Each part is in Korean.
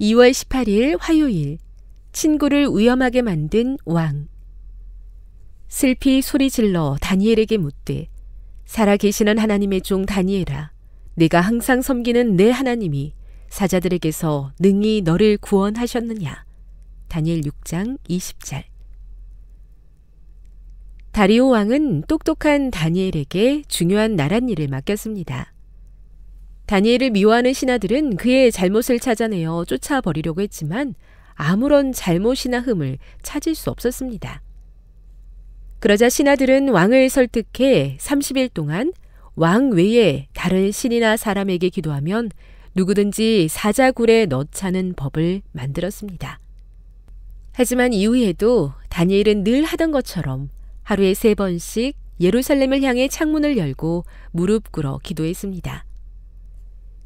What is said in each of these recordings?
2월 18일 화요일 친구를 위험하게 만든 왕 슬피 소리 질러 다니엘에게 묻되 살아 계시는 하나님의 종 다니엘아 네가 항상 섬기는 내 하나님이 사자들에게서 능히 너를 구원하셨느냐 다니엘 6장 20절 다리오 왕은 똑똑한 다니엘에게 중요한 나랏 일을 맡겼습니다. 다니엘을 미워하는 신하들은 그의 잘못을 찾아내어 쫓아버리려고 했지만 아무런 잘못이나 흠을 찾을 수 없었습니다. 그러자 신하들은 왕을 설득해 30일 동안 왕 외에 다른 신이나 사람에게 기도하면 누구든지 사자굴에 넣자는 법을 만들었습니다. 하지만 이후에도 다니엘은 늘 하던 것처럼 하루에 세 번씩 예루살렘을 향해 창문을 열고 무릎 꿇어 기도했습니다.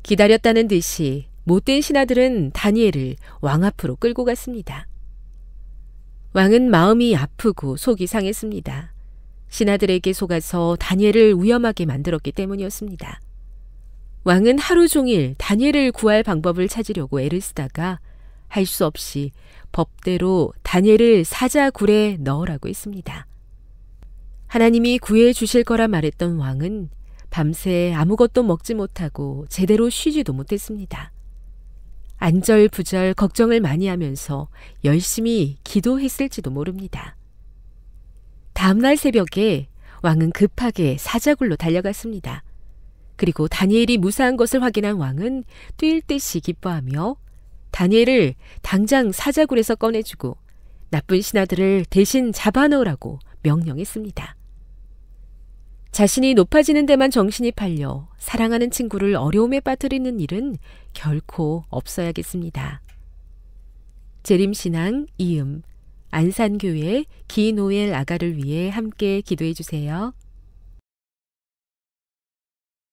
기다렸다는 듯이 못된 신하들은 다니엘을 왕 앞으로 끌고 갔습니다. 왕은 마음이 아프고 속이 상했습니다. 신하들에게 속아서 다니엘을 위험하게 만들었기 때문이었습니다. 왕은 하루 종일 다니엘을 구할 방법을 찾으려고 애를 쓰다가 할 수 없이 법대로 다니엘을 사자굴에 넣으라고 했습니다. 하나님이 구해 주실 거라 말했던 왕은 밤새 아무것도 먹지 못하고 제대로 쉬지도 못했습니다. 안절부절 걱정을 많이 하면서 열심히 기도했을지도 모릅니다. 다음날 새벽에 왕은 급하게 사자굴로 달려갔습니다. 그리고 다니엘이 무사한 것을 확인한 왕은 뛸 듯이 기뻐하며 다니엘을 당장 사자굴에서 꺼내주고 나쁜 신하들을 대신 잡아넣으라고 명령했습니다. 자신이 높아지는 데만 정신이 팔려 사랑하는 친구를 어려움에 빠뜨리는 일은 결코 없어야겠습니다. 재림신앙 이음 안산교회 기노엘 아가를 위해 함께 기도해 주세요.